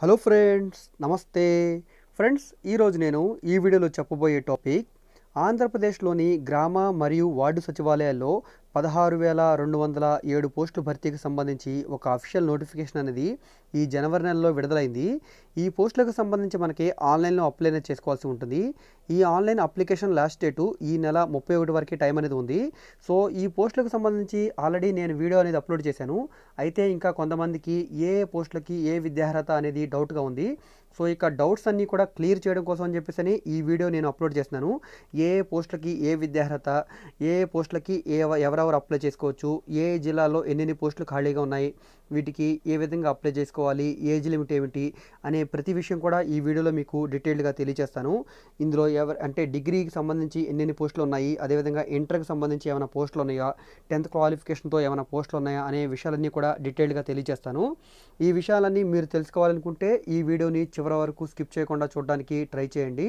hello friends నమస్తే friends ఈరోజు నేను ఈ వీడియోలో చెప్పబోయే టాపిక్ ఆంధ్రప్రదేశ్లోని గ్రామ మరియు వార్డు సచివాలయాల్లో పదహారు వేల రెండు వందల ఏడు పోస్టు భర్తీకి సంబంధించి ఒక అఫీషియల్ నోటిఫికేషన్ అనేది ఈ జనవరి నెలలో విడుదలైంది ఈ పోస్టులకు సంబంధించి మనకి ఆన్లైన్లో అప్లై అనేది చేసుకోవాల్సి ఉంటుంది ఈ ఆన్లైన్ అప్లికేషన్ లాస్ట్ డేటు ఈ నెల ముప్పై ఒకటి వరకు టైం అనేది ఉంది సో ఈ పోస్టులకు సంబంధించి ఆల్రెడీ నేను వీడియో అనేది అప్లోడ్ చేశాను అయితే ఇంకా కొంతమందికి ఏ పోస్టులకి ఏ విద్యార్హత అనేది డౌట్గా ఉంది సో ఇక డౌట్స్ అన్నీ కూడా క్లియర్ చేయడం కోసం అని చెప్పేసి ఈ వీడియో నేను అప్లోడ్ చేస్తున్నాను ఏ పోస్టులకి ఏ విద్యార్హత ఏ పోస్టులకి ఏ ఎవరు ఎవరెవరు అప్లై చేసుకోవచ్చు ఏ జిల్లాలో ఎన్నెన్ని పోస్టులు ఖాళీగా ఉన్నాయి వీటికి ఏ విధంగా అప్లై చేసుకోవాలి ఏజ్ లిమిట్ ఏమిటి అనే ప్రతి విషయం కూడా ఈ వీడియోలో మీకు డీటెయిల్డ్గా తెలియజేస్తాను ఇందులో ఎవరు అంటే డిగ్రీకి సంబంధించి ఎన్నెన్ని పోస్టులు ఉన్నాయి అదేవిధంగా ఇంటర్కి సంబంధించి ఏమైనా పోస్టులు ఉన్నాయా టెన్త్ క్వాలిఫికేషన్తో ఏమైనా పోస్టులు ఉన్నాయా అనే విషయాలన్నీ కూడా డీటెయిల్డ్గా తెలియజేస్తాను ఈ విషయాలన్నీ మీరు తెలుసుకోవాలనుకుంటే ఈ వీడియోని చివరి వరకు స్కిప్ చేయకుండా చూడడానికి ట్రై చేయండి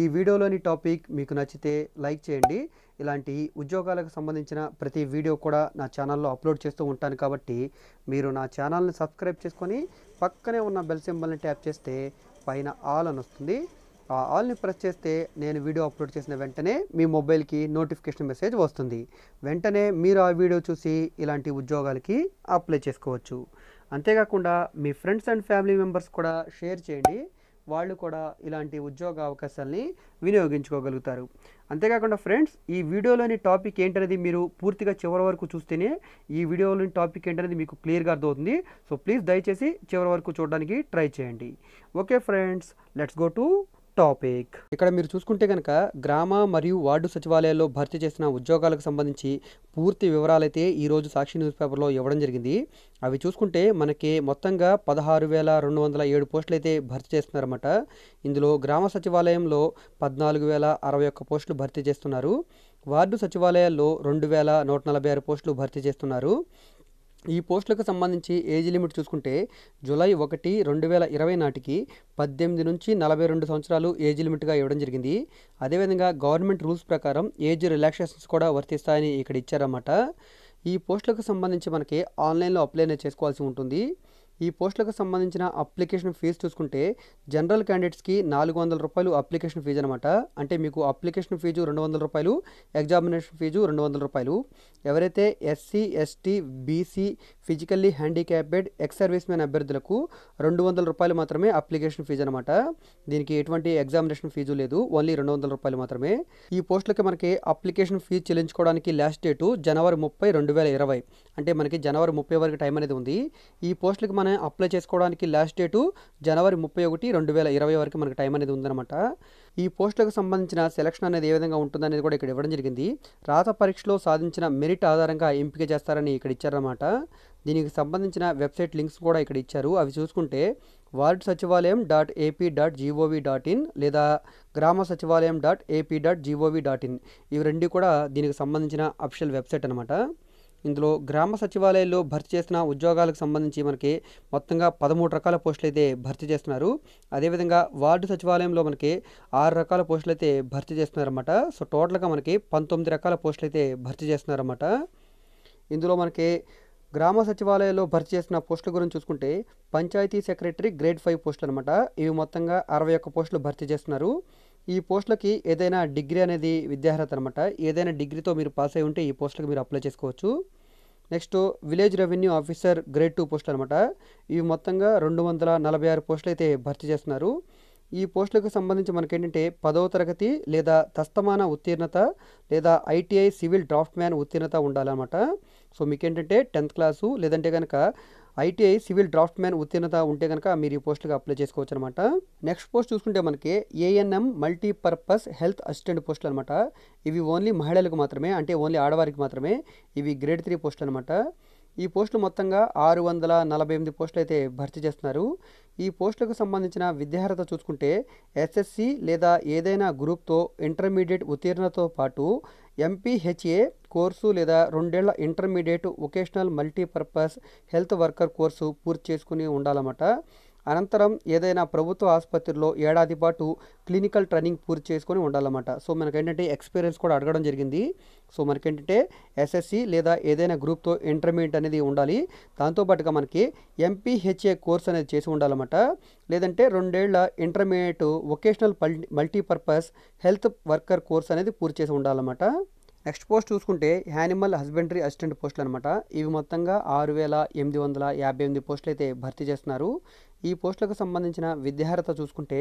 ఈ వీడియోలోని టాపిక్ మీకు నచ్చితే లైక్ చేయండి ఇలాంటి ఉద్యోగాలకు సంబంధించిన ప్రతి వీడియో కూడా నా ఛానల్లో అప్లోడ్ చేస్తూ ఉంటాను కాబట్టి మీరు నా ఛానల్ని సబ్స్క్రైబ్ చేసుకొని పక్కనే ఉన్న బెల్ సింబల్ని ట్యాప్ చేస్తే పైన ఆల్ అని వస్తుంది ఆ ఆల్ని ప్రెస్ చేస్తే నేను వీడియో అప్లోడ్ చేసిన వెంటనే మీ మొబైల్కి నోటిఫికేషన్ మెసేజ్ వస్తుంది వెంటనే మీరు ఆ వీడియో చూసి ఇలాంటి ఉద్యోగాలకి అప్లై చేసుకోవచ్చు అంతేకాకుండా మీ ఫ్రెండ్స్ అండ్ ఫ్యామిలీ మెంబర్స్ కూడా షేర్ చేయండి వాళ్ళు కూడా ఇలాంటి ఉద్యోగ అవకాశాలని వినియోగించుకోగలుగుతారు అంతేకాకుండా ఫ్రెండ్స్ ఈ వీడియోలోని టాపిక్ ఏంటనేది మీరు పూర్తిగా చివరి వరకు చూస్తేనే ఈ వీడియోలోని టాపిక్ ఏంటనేది మీకు క్లియర్గా అర్థమవుతుంది సో ప్లీజ్ దయచేసి చివరి వరకు చూడడానికి ట్రై చేయండి okay friends let's go to topic ఇక్కడ మీరు చూసుకుంటే కనుక గ్రామ మరియు వార్డు సచివాలయాల్లో భర్తీ చేసిన ఉద్యోగాలకు సంబంధించి పూర్తి వివరాలైతే ఈరోజు సాక్షి న్యూస్ పేపర్లో ఇవ్వడం జరిగింది అవి చూసుకుంటే మనకి మొత్తంగా పదహారు వేల రెండు వందల ఏడు పోస్టులు అయితే భర్తీ చేస్తున్నారన్నమాట ఇందులో గ్రామ సచివాలయంలో పద్నాలుగు వేల అరవై ఒక్క పోస్టులు భర్తీ చేస్తున్నారు వార్డు సచివాలయాల్లో రెండు వేల నూట నలభై ఆరు పోస్టులు భర్తీ చేస్తున్నారు ఈ పోస్టులకు సంబంధించి ఏజ్ లిమిట్ చూసుకుంటే జూలై ఒకటి రెండు వేల ఇరవై నాటికి పద్దెనిమిది నుంచి నలభై రెండు సంవత్సరాలు ఏజ్ లిమిట్గా ఇవ్వడం జరిగింది అదేవిధంగా గవర్నమెంట్ రూల్స్ ప్రకారం ఏజ్ రిలాక్సేషన్స్ కూడా వర్తిస్తాయని ఇక్కడ ఇచ్చారన్నమాట ఈ పోస్టులకు సంబంధించి మనకి ఆన్లైన్లో అప్లై చేసుకోవాల్సి ఉంటుంది ఈ పోస్టులకు సంబంధించిన అప్లికేషన్ ఫీజు చూసుకుంటే జనరల్ క్యాండిడేట్స్కి నాలుగు వందల రూపాయలు అప్లికేషన్ ఫీజు అనమాట అంటే మీకు అప్లికేషన్ ఫీజు రెండు వందల రూపాయలు ఎగ్జామినేషన్ ఫీజు రెండు వందల రూపాయలు ఎవరైతే SC ST BC physically handicapped ex service man అభ్యర్థులకు రెండు వందల రూపాయలు మాత్రమే అప్లికేషన్ ఫీజు అనమాట దీనికి ఎటువంటి ఎగ్జామినేషన్ ఫీజు లేదు ఓన్లీ రెండు వందల రూపాయలు మాత్రమే ఈ పోస్టులకి మనకి అప్లికేషన్ ఫీజు చెల్లించుకోవడానికి లాస్ట్ డేటు జనవరి ముప్పై రెండు వేల ఇరవై అంటే మనకి జనవరి ముప్పై వరకు టైం అనేది ఉంది ఈ పోస్టులకు మనం అప్లై చేసుకోవడానికి లాస్ట్ డేటు జనవరి ముప్పై ఒకటి రెండు వేల ఇరవై వరకు మనకి టైం అనేది ఉందన్నమాట ఈ పోస్టులకు సంబంధించిన సెలక్షన్ అనేది ఏ విధంగా ఉంటుందనేది కూడా ఇక్కడ ఇవ్వడం జరిగింది రాత పరీక్షలో సాధించిన మెరిట్ ఆధారంగా ఎంపిక చేస్తారని ఇక్కడ ఇచ్చారన్నమాట దీనికి సంబంధించిన వెబ్సైట్ లింక్స్ కూడా ఇక్కడ ఇచ్చారు అవి చూసుకుంటే ward Sachivalayam dot AP dot GOV dot in లేదా Grama Sachivalayam dot AP dot GOV dot in ఇవి రెండు కూడా దీనికి సంబంధించిన అఫిషియల్ వెబ్సైట్ అనమాట ఇందులో గ్రామ సచివాలయాల్లో భర్తీ చేసిన ఉద్యోగాలకు సంబంధించి మనకి మొత్తంగా పదమూడు రకాల పోస్టులు అయితే భర్తీ చేస్తున్నారు అదేవిధంగా వార్డు సచివాలయంలో మనకి ఆరు రకాల పోస్టులు అయితే భర్తీ చేస్తున్నారన్నమాట సో టోటల్గా మనకి పంతొమ్మిది రకాల పోస్టులు అయితే భర్తీ చేస్తున్నారన్నమాట ఇందులో మనకి గ్రామ సచివాలయాల్లో భర్తీ చేసిన పోస్టుల గురించి చూసుకుంటే పంచాయతీ సెక్రటరీ గ్రేడ్ ఫైవ్ పోస్టులు అనమాట ఇవి మొత్తంగా అరవై ఒక్క పోస్టులు భర్తీ చేస్తున్నారు ఈ పోస్టులకి ఏదైనా డిగ్రీ అనేది విద్యార్హత అనమాట ఏదైనా డిగ్రీతో మీరు పాస్ అయి ఉంటే ఈ పోస్టులకు మీరు అప్లై చేసుకోవచ్చు next village revenue officer grade two పోస్టులు అనమాట ఇవి మొత్తంగా రెండు వందల నలభై ఆరు పోస్టులు అయితే భర్తీ చేస్తున్నారు ఈ పోస్టులకు సంబంధించి మనకేంటంటే పదవ తరగతి లేదా తస్తమాన ఉత్తీర్ణత లేదా ఐటీఐ సివిల్ డ్రాఫ్ట్ మ్యాన్ ఉత్తీర్ణత ఉండాలన్నమాట సో మీకేంటంటే టెన్త్ క్లాసు లేదంటే కనుక ఐటీఐ సివిల్ డ్రాఫ్ట్ మ్యాన్ ఉత్తీర్ణత ఉంటే కనుక మీరు ఈ పోస్టులకు అప్లై చేసుకోవచ్చు అనమాట నెక్స్ట్ పోస్ట్ చూసుకుంటే మనకి ఏఎన్ఎం మల్టీపర్పస్ హెల్త్ అసిస్టెంట్ పోస్టులు అనమాట ఇవి ఓన్లీ మహిళలకు మాత్రమే అంటే ఓన్లీ ఆడవారికి మాత్రమే ఇవి గ్రేడ్ త్రీ పోస్టులు అనమాట ఈ పోస్టులు మొత్తంగా ఆరు వందల నలభై ఎనిమిది పోస్టులు అయితే భర్తీ చేస్తున్నారు ఈ పోస్టులకు సంబంధించిన విద్యార్హత చూసుకుంటే ఎస్ఎస్సి లేదా ఏదైనా గ్రూప్తో ఇంటర్మీడియట్ ఉత్తీర్ణతో పాటు ఎంపీహెచ్ఏ కోర్సు లేదా రెండేళ్ల intermediate vocational multipurpose health worker course పూర్తి చేసుకుని ఉండాలన్నమాట అనంతరం ఏదైనా ప్రభుత్వ ఆసుపత్రిలో ఏడాది పాటు క్లినికల్ ట్రైనింగ్ పూర్తి చేసుకొని ఉండాలన్నమాట సో ఏంటంటే ఎక్స్పీరియన్స్ కూడా అడగడం జరిగింది సో మనకేంటంటే ఎస్ఎస్సి లేదా ఏదైనా గ్రూప్తో ఇంటర్మీడియట్ అనేది ఉండాలి దాంతోపాటుగా మనకి ఎంపీహెచ్ఏ కోర్స్ అనేది చేసి ఉండాలన్నమాట లేదంటే రెండేళ్ల intermediate vocational multipurpose health worker course అనేది పూర్తి చేసి ఉండాలన్నమాట నెక్స్ట్ పోస్ట్ చూసుకుంటే యానిమల్ హస్బెండరీ అసిస్టెంట్ పోస్టులు అనమాట ఇవి మొత్తంగా ఆరు వేల ఎనిమిది వందల యాభై ఎనిమిది పోస్టులు అయితే భర్తీ చేస్తున్నారు ఈ పోస్టులకు సంబంధించిన విద్యార్హత చూసుకుంటే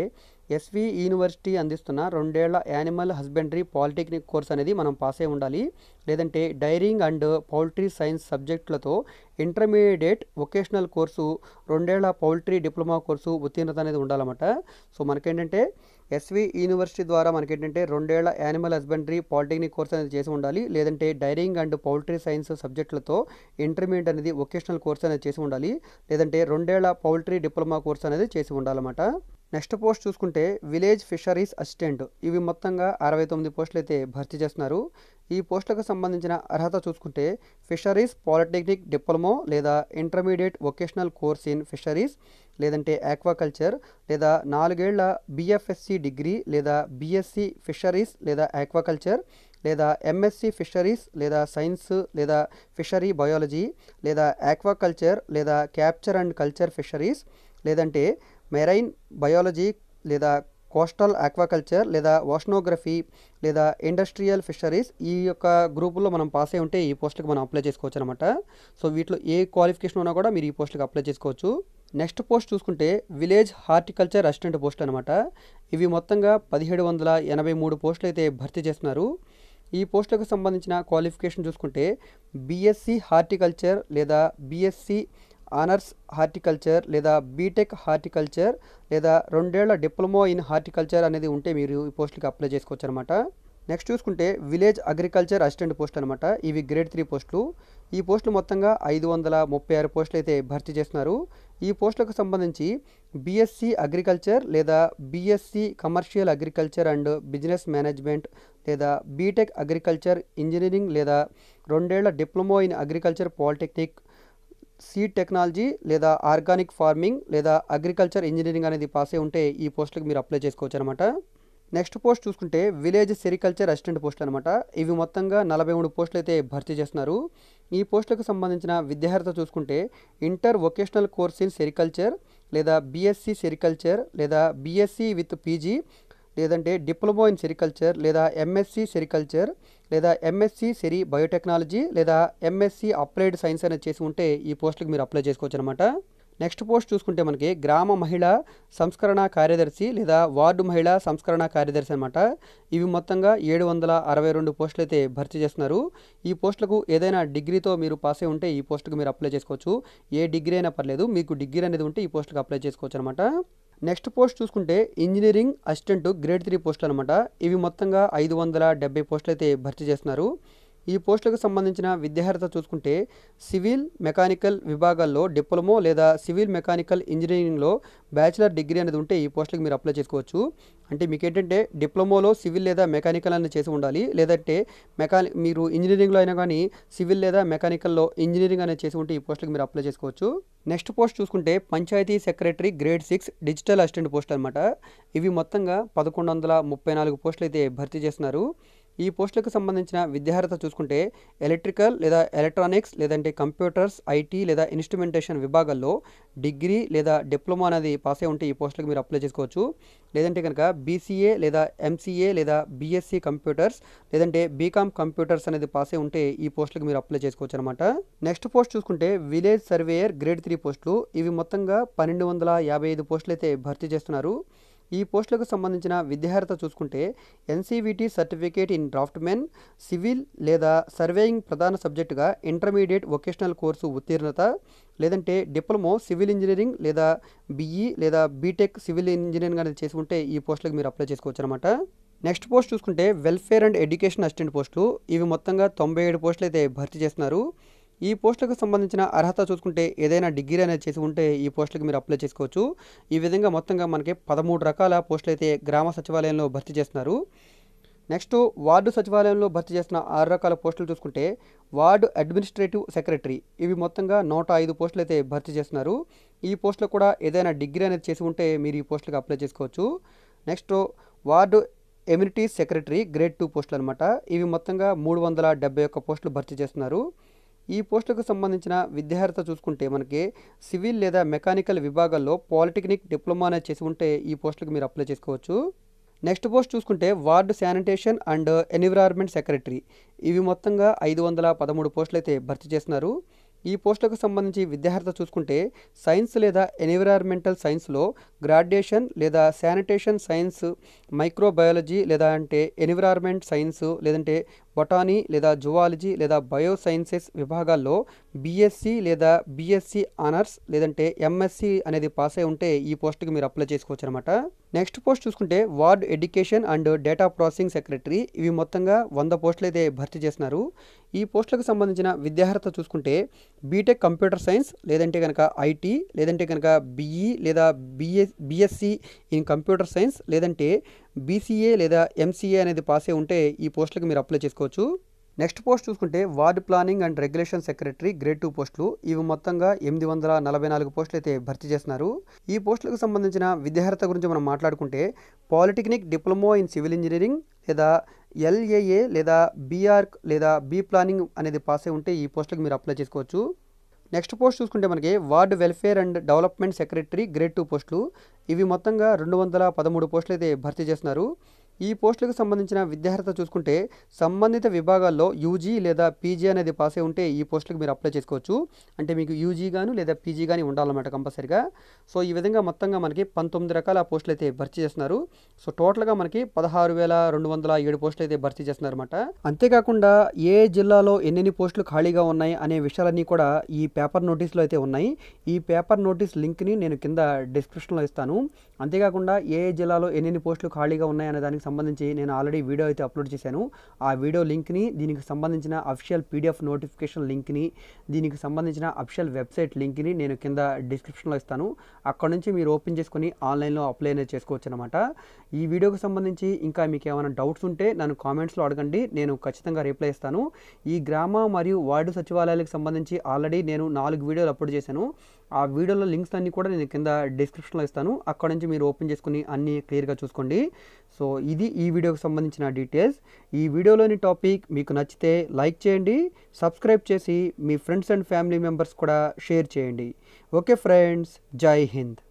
ఎస్వి యూనివర్సిటీ అందిస్తున్న రెండేళ్ల యానిమల్ హస్బెండరీ పాలిటెక్నిక్ కోర్స్ అనేది మనం పాస్ అయి ఉండాలి లేదంటే డైరింగ్ అండ్ పౌల్ట్రీ సైన్స్ సబ్జెక్టులతో ఇంటర్మీడియట్ వొకేషనల్ కోర్సు రెండేళ్ల పౌల్ట్రీ డిప్లొమా కోర్సు ఉత్తీర్ణత అనేది ఉండాలన్నమాట సో మనకేంటంటే ఎస్వి యూనివర్సిటీ ద్వారా మనకి ఏంటంటే రెండేళ్ల యానిమల్ హస్బెండరీ పాలిటెక్నిక్ కోర్స్ అనేది చేసి ఉండాలి లేదంటే డైరింగ్ అండ్ పౌల్ట్రీ సైన్స్ సబ్జెక్టులతో ఇంటర్మీడియట్ అనేది వొకేషనల్ కోర్స్ అనేది చేసి ఉండాలి లేదంటే రెండేళ్ల పౌల్ట్రీ డిప్లొమా కోర్స్ అనేది చేసి ఉండాలన్నమాట నెక్స్ట్ పోస్ట్ చూసుకుంటే విలేజ్ ఫిషరీస్ అసిస్టెంట్ ఇవి మొత్తంగా అరవై తొమ్మిది పోస్టులు అయితే భర్తీ చేస్తున్నారు ఈ పోస్టులకు సంబంధించిన అర్హత చూసుకుంటే ఫిషరీస్ పాలిటెక్నిక్ డిప్లొమో లేదా intermediate vocational course in fisheries లేదంటే ఆక్వాకల్చర్ లేదా నాలుగేళ్ల బిఎఫ్ఎస్సి డిగ్రీ లేదా బిఎస్సి ఫిషరీస్ లేదా ఆక్వాకల్చర్ లేదా ఎంఎస్సి ఫిషరీస్ లేదా సైన్స్ లేదా ఫిషరీ బయాలజీ లేదా ఆక్వాకల్చర్ లేదా క్యాప్చర్ అండ్ కల్చర్ ఫిషరీస్ లేదంటే మెరైన్ బయాలజీ లేదా కోస్టల్ ఆక్వాకల్చర్ లేదా ఓషనోగ్రఫీ లేదా ఇండస్ట్రియల్ ఫిషరీస్ ఈ యొక్క గ్రూపులో మనం పాస్ అయి ఉంటే ఈ పోస్ట్కి మనం అప్లై చేసుకోవచ్చు అనమాట సో వీటిలో ఏ క్వాలిఫికేషన్ ఉన్నా కూడా మీరు ఈ పోస్ట్కి అప్లై చేసుకోవచ్చు నెక్స్ట్ పోస్ట్ చూసుకుంటే విలేజ్ హార్టికల్చర్ అసిస్టెంట్ పోస్ట్ అనమాట ఇవి మొత్తంగా పదిహేడు వందల ఎనభై మూడు పోస్టులు అయితే భర్తీ చేస్తున్నారు ఈ పోస్టులకు సంబంధించిన క్వాలిఫికేషన్ చూసుకుంటే బీఎస్సీ హార్టికల్చర్ లేదా బీఎస్సీ ఆనర్స్ హార్టికల్చర్ లేదా బీటెక్ హార్టికల్చర్ లేదా రెండేళ్ల డిప్లొమో ఇన్ హార్టికల్చర్ అనేది ఉంటే మీరు ఈ పోస్టులకి అప్లై చేసుకోవచ్చు అనమాట నెక్స్ట్ చూసుకుంటే విలేజ్ అగ్రికల్చర్ అసిస్టెంట్ పోస్ట్ అనమాట ఇవి గ్రేడ్ త్రీ పోస్టులు ఈ పోస్టులు మొత్తంగా ఐదు వందల ముప్పై ఆరు పోస్టులు అయితే భర్తీ చేస్తున్నారు ఈ పోస్టులకు సంబంధించి బీఎస్సీ అగ్రికల్చర్ లేదా BSc commercial agriculture and business management లేదా బీటెక్ అగ్రికల్చర్ ఇంజనీరింగ్ లేదా రెండేళ్ల diploma in agriculture polytechnic seed technology లేదా ఆర్గానిక్ ఫార్మింగ్ లేదా అగ్రికల్చర్ ఇంజనీరింగ్ అనేది పాస్ అయి ఉంటే ఈ పోస్టులకు మీరు అప్లై చేసుకోవచ్చు అనమాట నెక్స్ట్ పోస్ట్ చూసుకుంటే విలేజ్ సెరికల్చర్ అసిస్టెంట్ పోస్టులు అనమాట ఇవి మొత్తంగా నలభై మూడు పోస్టులు అయితే భర్తీ చేస్తున్నారు ఈ పోస్టులకు సంబంధించిన విద్యార్హత చూసుకుంటే inter vocational course in sericulture లేదా బీఎస్సీ సెరికల్చర్ లేదా బీఎస్సీ విత్ పీజీ లేదంటే డిప్లొమా ఇన్ సెరికల్చర్ లేదా ఎంఎస్సి సెరికల్చర్ లేదా ఎంఎస్సి సెరీ బయోటెక్నాలజీ లేదా ఎంఎస్సి అప్లైడ్ సైన్స్ అనేది చేసి ఉంటే ఈ పోస్టులకు మీరు అప్లై చేసుకోవచ్చు అనమాట నెక్స్ట్ పోస్ట్ చూసుకుంటే మనకి గ్రామ మహిళా సంస్కరణ కార్యదర్శి లేదా వార్డు మహిళా సంస్కరణ కార్యదర్శి అనమాట ఇవి మొత్తంగా ఏడు వందల అరవై రెండు పోస్టులు అయితే భర్తీ చేస్తున్నారు ఈ పోస్టులకు ఏదైనా డిగ్రీతో మీరు పాస్ అయి ఉంటే ఈ పోస్టుకు మీరు అప్లై చేసుకోవచ్చు ఏ డిగ్రీ అయినా పర్లేదు మీకు డిగ్రీ అనేది ఉంటే ఈ పోస్టులకు అప్లై చేసుకోవచ్చు అనమాట నెక్స్ట్ పోస్ట్ చూసుకుంటే ఇంజనీరింగ్ అసిస్టెంట్ గ్రేడ్ త్రీ పోస్టులు అనమాట ఇవి మొత్తంగా ఐదు వందల డెబ్బై పోస్టులు అయితే భర్తీ చేస్తున్నారు ఈ పోస్టులకు సంబంధించిన విద్యార్హత చూసుకుంటే సివిల్ మెకానికల్ విభాగాల్లో డిప్లొమో లేదా సివిల్ మెకానికల్ ఇంజనీరింగ్లో బ్యాచిలర్ డిగ్రీ అనేది ఉంటే ఈ పోస్టులకు మీరు అప్లై చేసుకోవచ్చు అంటే మీకు ఏంటంటే డిప్లొమోలో సివిల్ లేదా మెకానికల్ అనేది చేసి ఉండాలి లేదంటే మెకానిక్ మీరు ఇంజనీరింగ్లో అయినా కానీ సివిల్ లేదా మెకానికల్లో ఇంజనీరింగ్ అనేది చేసి ఉంటే ఈ పోస్టులకు మీరు అప్లై చేసుకోవచ్చు నెక్స్ట్ పోస్ట్ చూసుకుంటే panchayat secretary grade six digital assistant post అనమాట ఇవి మొత్తంగా పదకొండు వందల ముప్పై నాలుగు పోస్టులు అయితే భర్తీ చేస్తున్నారు ఈ పోస్టులకు సంబంధించిన విద్యార్హత చూసుకుంటే ఎలక్ట్రికల్ లేదా ఎలక్ట్రానిక్స్ లేదంటే కంప్యూటర్స్ ఐటీ లేదా ఇన్స్ట్రుమెంటేషన్ విభాగాల్లో డిగ్రీ లేదా డిప్లొమా అనేది పాస్ అయి ఉంటే ఈ పోస్టులకు మీరు అప్లై చేసుకోవచ్చు లేదంటే కనుక బీసీఏ లేదా ఎంసీఏ లేదా బీఎస్సీ కంప్యూటర్స్ లేదంటే బీకామ్ కంప్యూటర్స్ అనేది పాస్ అయి ఉంటే ఈ పోస్టులకు మీరు అప్లై చేసుకోవచ్చు అనమాట నెక్స్ట్ పోస్ట్ చూసుకుంటే విలేజ్ సర్వేయర్ గ్రేడ్ త్రీ పోస్టులు ఇవి మొత్తంగా పన్నెండు వందల యాభై ఐదు పోస్టులు అయితే భర్తీ చేస్తున్నారు ఈ పోస్టులకు సంబంధించిన విద్యార్హత చూసుకుంటే NCVT certificate in draftsmen civil లేదా సర్వేయింగ్ ప్రధాన సబ్జెక్టుగా ఇంటర్మీడియట్ వొకేషనల్ కోర్సు ఉత్తీర్ణత లేదంటే డిప్లొమో సివిల్ ఇంజనీరింగ్ లేదా బీఈ లేదా బీటెక్ సివిల్ ఇంజనీరింగ్ అనేది చేసి ఉంటే ఈ పోస్టులకు మీరు అప్లై చేసుకోవచ్చు అనమాట నెక్స్ట్ పోస్ట్ చూసుకుంటే వెల్ఫేర్ అండ్ ఎడ్యుకేషన్ అసిస్టెంట్ పోస్టులు ఇవి మొత్తంగా తొంభై ఏడు పోస్టులు అయితే భర్తీ చేస్తున్నారు ఈ పోస్టులకు సంబంధించిన అర్హత చూసుకుంటే ఏదైనా డిగ్రీ అనేది చేసి ఉంటే ఈ పోస్టులకు మీరు అప్లై చేసుకోవచ్చు ఈ విధంగా మొత్తంగా మనకి పదమూడు రకాల పోస్టులు అయితే గ్రామ సచివాలయంలో భర్తీ చేస్తున్నారు నెక్స్ట్ వార్డు సచివాలయంలో భర్తీ చేసిన ఆరు రకాల పోస్టులు చూసుకుంటే వార్డు అడ్మినిస్ట్రేటివ్ సెక్రటరీ ఇవి మొత్తంగా నూట ఐదు పోస్టులు అయితే భర్తీ చేస్తున్నారు ఈ పోస్టులు కూడా ఏదైనా డిగ్రీ అనేది చేసి ఉంటే మీరు ఈ పోస్టులకు అప్లై చేసుకోవచ్చు next ward amenity secretary grade two పోస్టులు అనమాట ఇవి మొత్తంగా మూడు వందల ఒక్క పోస్టులు భర్తీ చేస్తున్నారు ఈ పోస్టులకు సంబంధించిన విద్యార్హత చూసుకుంటే మనకి సివిల్ లేదా మెకానికల్ విభాగాల్లో పాలిటెక్నిక్ డిప్లొమా అనేది చేసి ఉంటే ఈ పోస్టులకు మీరు అప్లై చేసుకోవచ్చు నెక్స్ట్ పోస్ట్ చూసుకుంటే ward sanitation and environment secretary ఇవి మొత్తంగా ఐదు వందల పదమూడు పోస్టులు అయితే భర్తీ చేస్తున్నారు ఈ పోస్టులకు సంబంధించి విద్యార్థి చూసుకుంటే సైన్స్ లేదా ఎన్విరాన్మెంటల్ సైన్స్లో గ్రాడ్యుయేషన్ లేదా శానిటేషన్ సైన్స్ మైక్రోబయాలజీ లేదా అంటే ఎన్విరాన్మెంట్ సైన్స్ లేదంటే బొటానీ లేదా జువాలజీ లేదా బయో సైన్సెస్ విభాగాల్లో బీఎస్సీ లేదా బీఎస్సీ ఆనర్స్ లేదంటే ఎంఎస్సీ అనేది పాస్ అయి ఉంటే ఈ పోస్టుకి మీరు అప్లై చేసుకోవచ్చు అనమాట నెక్స్ట్ పోస్ట్ చూసుకుంటే ward education and data processing secretary ఇవి మొత్తంగా వంద పోస్టులు అయితే భర్తీ చేస్తున్నారు ఈ పోస్టులకు సంబంధించిన విద్యార్హత చూసుకుంటే బీటెక్ కంప్యూటర్ సైన్స్ లేదంటే కనుక ఐటీ లేదంటే కనుక బీఈ e లేదా BS BSc in computer science లేదంటే బీసీఏ లేదా ఎంసీఏ అనేది పాస్ అయి ఉంటే ఈ పోస్టులకు మీరు అప్లై చేసుకోవచ్చు నెక్స్ట్ పోస్ట్ చూసుకుంటే ward planning and regulation secretary grade two పోస్టులు ఇవి మొత్తంగా ఎనిమిది వందల నలభై నాలుగు పోస్టులు అయితే భర్తీ చేస్తున్నారు ఈ పోస్టులకు సంబంధించిన విద్యార్హత గురించి మనం మాట్లాడుకుంటే polytechnic diploma in civil engineering లేదా ఎల్ఏఏ లేదా బీఆర్క్ లేదా బీ ప్లానింగ్ అనేది పాస్ అయి ఉంటే ఈ పోస్టులకు మీరు అప్లై చేసుకోవచ్చు నెక్స్ట్ పోస్ట్ చూసుకుంటే మనకి ward welfare and development secretary grade two పోస్టులు ఇవి మొత్తంగా రెండు వందల పదమూడు పోస్టులు అయితే భర్తీ చేస్తున్నారు ఈ పోస్టులకు సంబంధించిన విద్యార్హత చూసుకుంటే సంబంధిత విభాగాల్లో యూజీ లేదా పీజీ అనేది పాస్ అయి ఉంటే ఈ పోస్టులకు మీరు అప్లై చేసుకోవచ్చు అంటే మీకు యూజీ గాను లేదా పీజీ కానీ ఉండాలన్నమాట కంపల్సరీగా సో ఈ విధంగా మొత్తంగా మనకి పంతొమ్మిది రకాల పోస్టులు అయితే భర్తీ చేస్తున్నారు సో టోటల్గా మనకి పదహారు వేల రెండు వందల ఏడు పోస్టులు అయితే భర్తీ చేస్తున్నారన్నమాట అంతేకాకుండా ఏ జిల్లాలో ఎన్నెన్ని పోస్టులు ఖాళీగా ఉన్నాయి అనే విషయాలన్నీ కూడా ఈ పేపర్ నోటీస్లో అయితే ఉన్నాయి ఈ పేపర్ నోటీస్ లింక్ని నేను కింద డిస్క్రిప్షన్లో ఇస్తాను అంతేకాకుండా ఏ జిల్లాలో ఎన్నెన్ని పోస్టులు ఖాళీగా ఉన్నాయి అనే దానికి సంబంధించి నేను ఆల్రెడీ వీడియో అయితే అప్లోడ్ చేశాను ఆ వీడియో లింక్ని దీనికి సంబంధించిన అఫిషియల్ పీడిఎఫ్ నోటిఫికేషన్ లింక్ని దీనికి సంబంధించిన అఫిషియల్ వెబ్సైట్ లింక్ని నేను కింద డిస్క్రిప్షన్లో ఇస్తాను అక్కడ నుంచి మీరు ఓపెన్ చేసుకొని ఆన్లైన్లో అప్లై అనేది చేసుకోవచ్చు అనమాట ఈ వీడియోకి సంబంధించి ఇంకా మీకు ఏమైనా డౌట్స్ ఉంటే నన్ను కామెంట్స్లో అడగండి నేను ఖచ్చితంగా రిప్లై ఇస్తాను ఈ గ్రామ మరియు వార్డు సచివాలయాలకు సంబంధించి ఆల్రెడీ నేను నాలుగు వీడియోలు అప్లోడ్ చేశాను ఆ వీడియోలో లింక్స్ అన్నీ కూడా నేను కింద డిస్క్రిప్షన్లో ఇస్తాను అక్కడ నుంచి మీరు ఓపెన్ చేసుకుని అన్నీ క్లియర్గా చూసుకోండి సో ఇది ఈ వీడియోకి సంబంధించిన డీటెయిల్స్ ఈ వీడియోలోని టాపిక్ మీకు నచ్చితే లైక్ చేయండి సబ్స్క్రైబ్ చేసి మీ ఫ్రెండ్స్ అండ్ ఫ్యామిలీ మెంబర్స్ కూడా షేర్ చేయండి ఓకే ఫ్రెండ్స్ జై హింద్